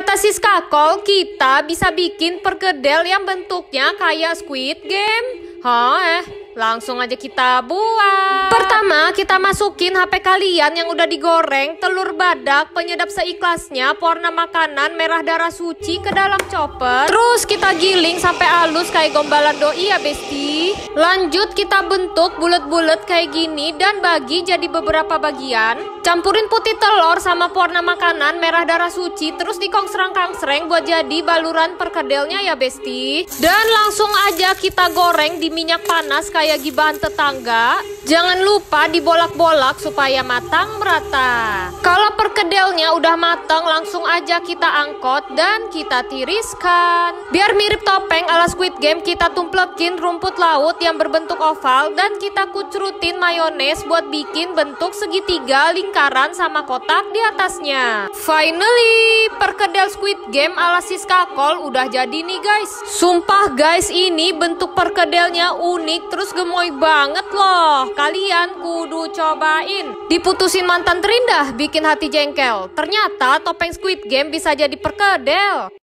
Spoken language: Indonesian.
Kata Siska Skakol, kita bisa bikin perkedel yang bentuknya kayak Squid Game. Hah? Eh? Langsung aja kita buat. Pertama, kita masukin HP kalian yang udah digoreng, telur badak, penyedap seikhlasnya, pewarna makanan, merah darah suci ke dalam chopper. Terus kita giling sampai halus kayak gombalan doi ya, Besti. Lanjut kita bentuk bulat-bulat kayak gini dan bagi jadi beberapa bagian. Campurin putih telur sama pewarna makanan, merah darah suci, terus dikongsrang-kangsreng buat jadi baluran perkedelnya ya, Besti. Dan langsung aja kita goreng di minyak panas kayak kayak gibahan tetangga, jangan lupa dibolak-bolak supaya matang merata. Kalau perkedelnya udah matang, langsung aja kita angkot dan kita tiriskan. Biar mirip top tank ala Squid Game kita tumplekin rumput laut yang berbentuk oval dan kita kucrutin mayones buat bikin bentuk segitiga, lingkaran sama kotak di atasnya. Finally, perkedel Squid Game ala Siska Call udah jadi nih guys. Sumpah guys, ini bentuk perkedelnya unik terus gemoy banget loh. Kalian kudu cobain. Diputusin mantan terindah bikin hati jengkel. Ternyata topeng Squid Game bisa jadi perkedel.